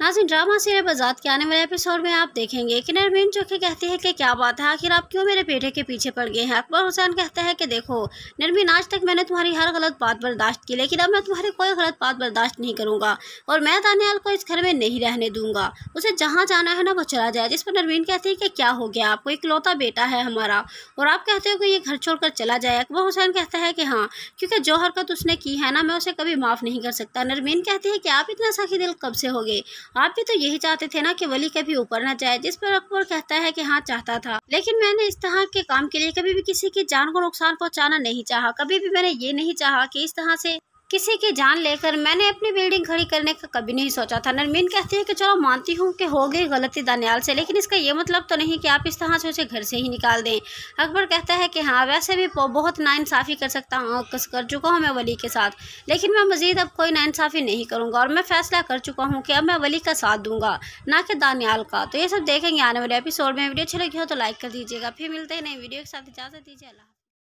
नाजिन drama सीरे बजात के आने वाले एपिसोड में आप देखेंगे कि नरमीन जो कहती है कि क्या बात है आखिर आप क्यों मेरे बेटे के पीछे पड़ गए हैं अकबर हुसैन कहते हैं कि देखो नरमीन आज तक मैंने तुम्हारी हर गलत बात बर्दाश्त की लेकिन अब मैं तुम्हारी कोई गलत बात बर्दाश्त नहीं करूँगा और मैं दानियाल को इस घर में नहीं रहने दूंगा उसे जहाँ जाना है ना वो चला जाए जिस पर नरमीन कहती है कि क्या हो गया आपको लौता बेटा है हमारा और आप कहते हो कि ये घर कर चला जाए अकबर हुसैन कहता है कि हाँ क्योंकि जो तो हरकत उसने की है ना मैं उसे कभी माफ़ नहीं कर सकता नरमीन कहती है कि आप इतना सखी दिल कब से हो गए आप भी तो यही चाहते थे ना कि वली कभी ऊपर ना जाए जिस पर अकबर कहता है कि हाँ चाहता था लेकिन मैंने इस तरह के काम के लिए कभी भी किसी की जान को नुकसान पहुँचाना नहीं चाहा कभी भी मैंने ये नहीं चाहा कि इस तरह से किसी की जान लेकर मैंने अपनी बिल्डिंग खड़ी करने का कभी नहीं सोचा था नरमीन कहती है कि चलो मानती हूँ कि हो गई गलती दानियाल से लेकिन इसका ये मतलब तो नहीं कि आप इस तरह से उसे घर से ही निकाल दें अकबर कहता है कि हाँ वैसे भी बहुत नाइंसाफ़ी कर सकता हूँ कर चुका हूँ मैं वली के साथ लेकिन मैं मज़ीद अब कोई नाइंसाफ़ी नहीं करूँगा और मैं फ़ैसला कर चुका हूँ कि अब मैं वली का साथ दूँगा ना कि दानियाल का तो ये सब देखेंगे आने वाले एपिसोड में वीडियो अच्छी लगी हो तो लाइक कर दीजिएगा फिर मिलते हैं नई वीडियो के साथ इजाज़त दीजिए अल्लाह